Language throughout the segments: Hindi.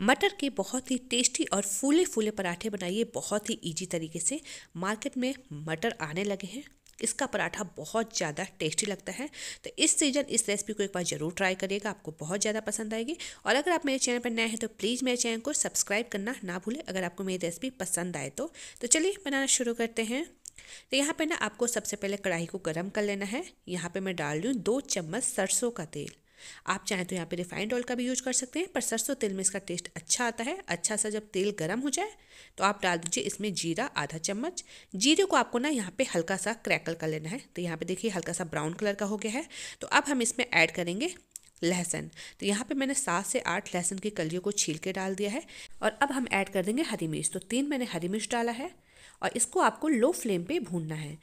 मटर के बहुत ही टेस्टी और फूले फूले पराठे बनाइए बहुत ही ईजी तरीके से मार्केट में मटर आने लगे हैं इसका पराठा बहुत ज़्यादा टेस्टी लगता है तो इस सीजन इस रेसिपी को एक बार ज़रूर ट्राई करिएगा आपको बहुत ज़्यादा पसंद आएगी और अगर आप मेरे चैनल पर नए हैं तो प्लीज़ मेरे चैनल को सब्सक्राइब करना ना भूलें अगर आपको मेरी रेसिपी पसंद आए तो, तो चलिए बनाना शुरू करते हैं तो यहाँ पे ना आपको सबसे पहले कढ़ाई को गर्म कर लेना है यहाँ पे मैं डाल रही हूँ दो चम्मच सरसों का तेल आप चाहें तो यहाँ पे रिफाइंड ऑयल का भी यूज कर सकते हैं पर सरसों तेल में इसका टेस्ट अच्छा आता है अच्छा सा जब तेल गर्म हो जाए तो आप डाल दीजिए इसमें जीरा आधा चम्मच जीरे को आपको ना यहाँ पे हल्का सा क्रैकल कर लेना है तो यहाँ पे देखिए हल्का सा ब्राउन कलर का हो गया है तो अब हम इसमें ऐड करेंगे लहसन तो यहाँ पे मैंने सात से आठ लहसन की कलियों को छील के डाल दिया है और अब हम ऐड कर देंगे हरी मिर्च तो तीन मैंने हरी मिर्च डाला है और इसको आपको लो फ्लेम पे भूनना है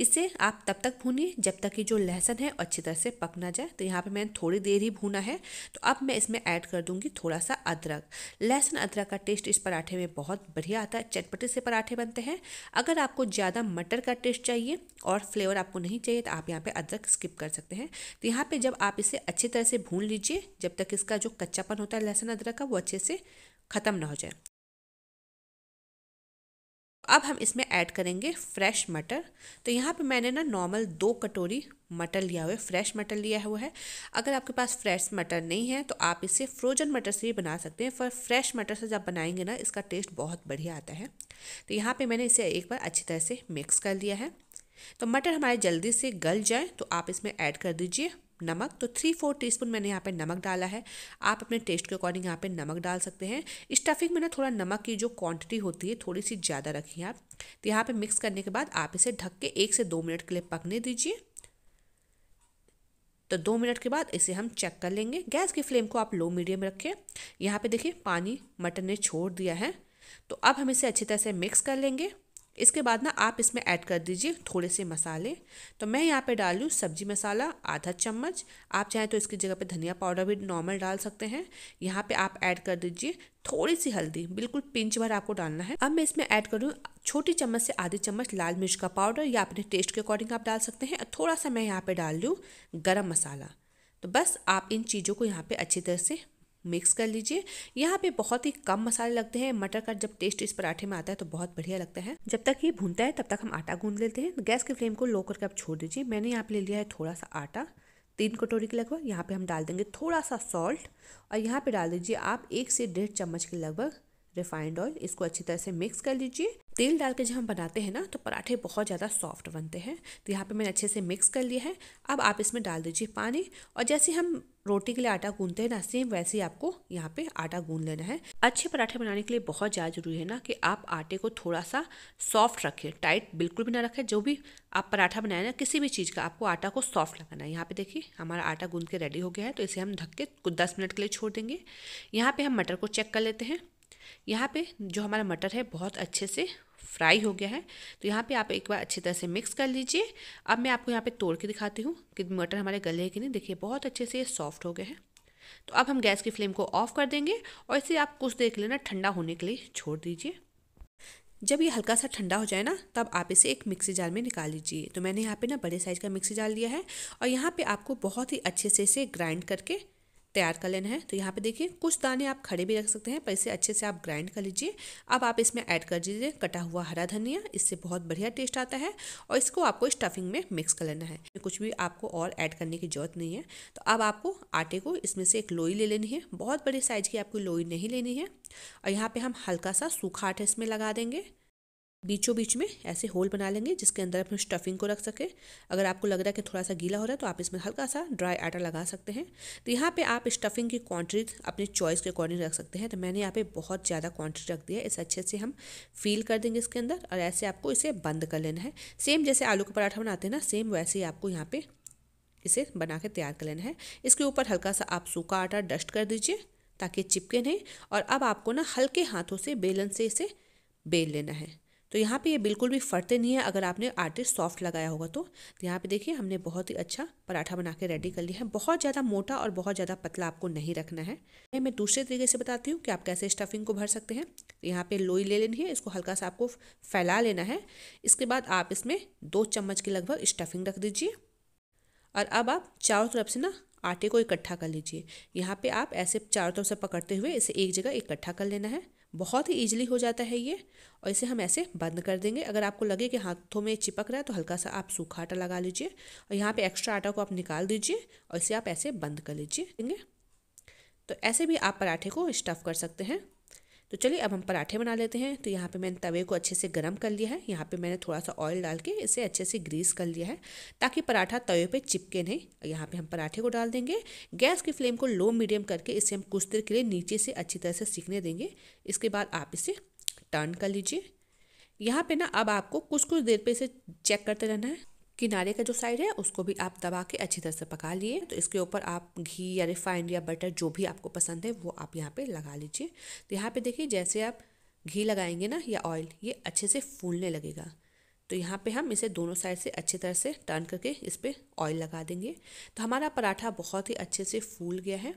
इसे आप तब तक भूनिए जब तक कि जो लहसन है अच्छी तरह से पक ना जाए तो यहाँ पे मैंने थोड़ी देर ही भूना है तो अब मैं इसमें ऐड कर दूँगी थोड़ा सा अदरक लहसुन अदरक का टेस्ट इस पराठे में बहुत बढ़िया आता है चटपटे से पराठे बनते हैं अगर आपको ज़्यादा मटर का टेस्ट चाहिए और फ्लेवर आपको नहीं चाहिए तो आप यहाँ पर अदरक स्किप कर सकते हैं तो यहाँ पर जब आप इसे अच्छी तरह से भून लीजिए जब तक इसका जो कच्चापन होता है लहसुन अदरक का वो अच्छे से ख़त्म ना हो जाए अब हम इसमें ऐड करेंगे फ्रेश मटर तो यहाँ पे मैंने ना नॉर्मल दो कटोरी मटर लिया हुआ है फ्रेश मटर लिया हुआ है अगर आपके पास फ्रेश मटर नहीं है तो आप इसे फ्रोजन मटर से भी बना सकते हैं पर फ्रेश मटर से जब बनाएंगे ना इसका टेस्ट बहुत बढ़िया आता है तो यहाँ पे मैंने इसे एक बार अच्छी तरह से मिक्स कर लिया है तो मटर हमारे जल्दी से गल जाए तो आप इसमें ऐड कर दीजिए नमक तो थ्री फोर टीस्पून मैंने यहाँ पे नमक डाला है आप अपने टेस्ट के अकॉर्डिंग यहाँ पे नमक डाल सकते हैं स्टफिंग में ना थोड़ा नमक की जो क्वांटिटी होती है थोड़ी सी ज़्यादा रखिए आप तो यहाँ पे मिक्स करने के बाद आप इसे ढक के एक से दो मिनट के लिए पकने दीजिए तो दो मिनट के बाद इसे हम चेक कर लेंगे गैस की फ्लेम को आप लो मीडियम रखें यहाँ पर देखिए पानी मटन ने छोड़ दिया है तो अब हम इसे अच्छी तरह से मिक्स कर लेंगे इसके बाद ना आप इसमें ऐड कर दीजिए थोड़े से मसाले तो मैं यहाँ पे डाल लूँ सब्जी मसाला आधा चम्मच आप चाहें तो इसकी जगह पे धनिया पाउडर भी नॉर्मल डाल सकते हैं यहाँ पे आप ऐड कर दीजिए थोड़ी सी हल्दी बिल्कुल पिंच भर आपको डालना है अब मैं इसमें ऐड करूँ छोटी चम्मच से आधी चम्मच लाल मिर्च का पाउडर या अपने टेस्ट के अकॉर्डिंग आप डाल सकते हैं थोड़ा सा मैं यहाँ पर डाल लूँ गर्म मसाला तो बस आप इन चीज़ों को यहाँ पर अच्छी तरह से मिक्स कर लीजिए यहाँ पे बहुत ही कम मसाले लगते हैं मटर का जब टेस्ट इस पराठे में आता है तो बहुत बढ़िया लगता है जब तक ये भूनता है तब तक हम आटा गूंद लेते हैं गैस के फ्लेम को लो करके आप छोड़ दीजिए मैंने यहाँ पे ले लिया है थोड़ा सा आटा तीन कटोरी के लगभग यहाँ पे हम डाल देंगे थोड़ा सा सॉल्ट और यहाँ पे डाल दीजिए आप एक से डेढ़ चम्मच के लगभग रिफाइंड ऑयल इसको अच्छी तरह से मिक्स कर लीजिए तेल डाल के जब हम बनाते हैं ना तो पराठे बहुत ज़्यादा सॉफ्ट बनते हैं तो यहाँ पे मैंने अच्छे से मिक्स कर लिया है अब आप इसमें डाल दीजिए पानी और जैसे हम रोटी के लिए आटा गूंदते हैं ना सेम वैसे ही आपको यहाँ पे आटा गूंद लेना है अच्छे पराठे बनाने के लिए बहुत ज़्यादा जरूरी है ना कि आप आटे को थोड़ा सा सॉफ्ट रखें टाइट बिल्कुल भी ना रखें जो भी आप पराठा बनाए ना किसी भी चीज़ का आपको आटा को सॉफ्ट लगाना है यहाँ पे देखिए हमारा आटा गूंद के रेडी हो गया है तो इसे हम ढक के कुछ दस मिनट के लिए छोड़ देंगे यहाँ पर हम मटर को चेक कर लेते हैं यहाँ पे जो हमारा मटर है बहुत अच्छे से फ्राई हो गया है तो यहाँ पे आप एक बार अच्छी तरह से मिक्स कर लीजिए अब मैं आपको यहाँ पे तोड़ के दिखाती हूँ कि मटर हमारे गले के कि नहीं देखिए बहुत अच्छे से ये सॉफ्ट हो गए हैं तो अब हम गैस की फ्लेम को ऑफ कर देंगे और इसे आप कुछ देर के लिए ना ठंडा होने के लिए छोड़ दीजिए जब ये हल्का सा ठंडा हो जाए ना तब आप इसे एक मिक्सी जार में निकाल लीजिए तो मैंने यहाँ पे ना बड़े साइज़ का मिक्सी जार लिया है और यहाँ पे आपको बहुत ही अच्छे से इसे ग्राइंड करके तैयार कर लेना है तो यहाँ पे देखिए कुछ दाने आप खड़े भी रख सकते हैं पर इसे अच्छे से आप ग्राइंड कर लीजिए अब आप इसमें ऐड कर दीजिए कटा हुआ हरा धनिया इससे बहुत बढ़िया टेस्ट आता है और इसको आपको स्टफिंग में मिक्स कर लेना है कुछ भी आपको और ऐड करने की ज़रूरत नहीं है तो अब आपको आटे को इसमें से एक लोई ले लेनी है बहुत बड़े साइज की आपको लोई नहीं लेनी है और यहाँ पर हम हल्का सा सूखा आटा इसमें लगा देंगे बीचों बीच में ऐसे होल बना लेंगे जिसके अंदर अपने स्टफिंग को रख सके अगर आपको लग रहा है कि थोड़ा सा गीला हो रहा है तो आप इसमें हल्का सा ड्राई आटा लगा सकते हैं तो यहाँ पे आप स्टफिंग की क्वांटिटी अपने चॉइस के अकॉर्डिंग रख सकते हैं तो मैंने यहाँ पे बहुत ज़्यादा क्वांटिटी रख दिया है इसे अच्छे से हम फील कर देंगे इसके अंदर और ऐसे आपको इसे बंद कर लेना है सेम जैसे आलू का पराठा बनाते हैं ना सेम वैसे ही आपको यहाँ पर इसे बना के तैयार कर लेना है इसके ऊपर हल्का सा आप सूखा आटा डस्ट कर दीजिए ताकि चिपके नहीं और अब आपको ना हल्के हाथों से बेलन से इसे बेल लेना है तो यहाँ पे ये बिल्कुल भी फटते नहीं है अगर आपने आटे सॉफ्ट लगाया होगा तो।, तो यहाँ पे देखिए हमने बहुत ही अच्छा पराठा बना के रेडी कर लिया है बहुत ज़्यादा मोटा और बहुत ज़्यादा पतला आपको नहीं रखना है मैं दूसरे तरीके से बताती हूँ कि आप कैसे स्टफिंग को भर सकते हैं यहाँ पर लोई ले लेनी है इसको हल्का सा आपको फैला लेना है इसके बाद आप इसमें दो चम्मच के लगभग स्टफिंग रख दीजिए और अब आप चारों तरफ से ना आटे को इकट्ठा कर लीजिए यहाँ पे आप ऐसे चारों तरफ से पकड़ते हुए इसे एक जगह इकट्ठा कर लेना है बहुत ही ईजिली हो जाता है ये और इसे हम ऐसे बंद कर देंगे अगर आपको लगे कि हाथों में चिपक रहा है तो हल्का सा आप सूखा आटा लगा लीजिए और यहाँ पे एक्स्ट्रा आटा को आप निकाल दीजिए और इसे आप ऐसे बंद कर लीजिए तो ऐसे भी आप पराठे को स्टफ़ कर सकते हैं तो चलिए अब हम पराठे बना लेते हैं तो यहाँ पे मैंने तवे को अच्छे से गर्म कर लिया है यहाँ पे मैंने थोड़ा सा ऑयल डाल के इसे अच्छे से ग्रीस कर लिया है ताकि पराठा तवे पे चिपके नहीं यहाँ पे हम पराठे को डाल देंगे गैस की फ्लेम को लो मीडियम करके इसे हम कुछ देर के लिए नीचे से अच्छी तरह से सीखने देंगे इसके बाद आप इसे टर्न कर लीजिए यहाँ पर ना अब आपको कुछ कुछ देर पर इसे चेक करते रहना है किनारे का जो साइड है उसको भी आप दबा के अच्छी तरह से पका लिए तो इसके ऊपर आप घी या रिफाइंड या बटर जो भी आपको पसंद है वो आप यहाँ पे लगा लीजिए तो यहाँ पे देखिए जैसे आप घी लगाएंगे ना या ऑयल ये अच्छे से फूलने लगेगा तो यहाँ पे हम इसे दोनों साइड से अच्छी तरह से टर्न करके इस पर ऑयल लगा देंगे तो हमारा पराठा बहुत ही अच्छे से फूल गया है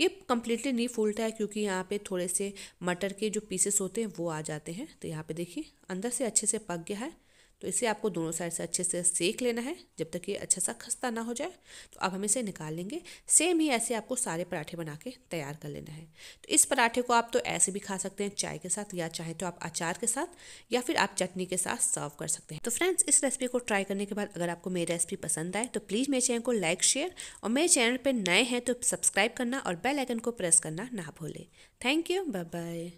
ये कम्प्लीटली नहीं फूलता है क्योंकि यहाँ पे थोड़े से मटर के जो पीसेस होते हैं वो आ जाते हैं तो यहाँ पे देखिए अंदर से अच्छे से पक गया है तो इसे आपको दोनों साइड से अच्छे से सेक लेना है जब तक ये अच्छा सा खस्ता ना हो जाए तो अब हम इसे निकाल लेंगे सेम ही ऐसे आपको सारे पराठे बना के तैयार कर लेना है तो इस पराठे को आप तो ऐसे भी खा सकते हैं चाय के साथ या चाहे तो आप अचार के साथ या फिर आप चटनी के साथ सर्व कर सकते हैं तो फ्रेंड्स इस रेसिपी को ट्राई करने के बाद अगर आपको मेरी रेसिपी पसंद आए तो प्लीज़ मेरे चैनल को लाइक शेयर और मेरे चैनल पर नए हैं तो सब्सक्राइब करना और बेलाइकन को प्रेस करना ना भूलें थैंक यू बाय बाय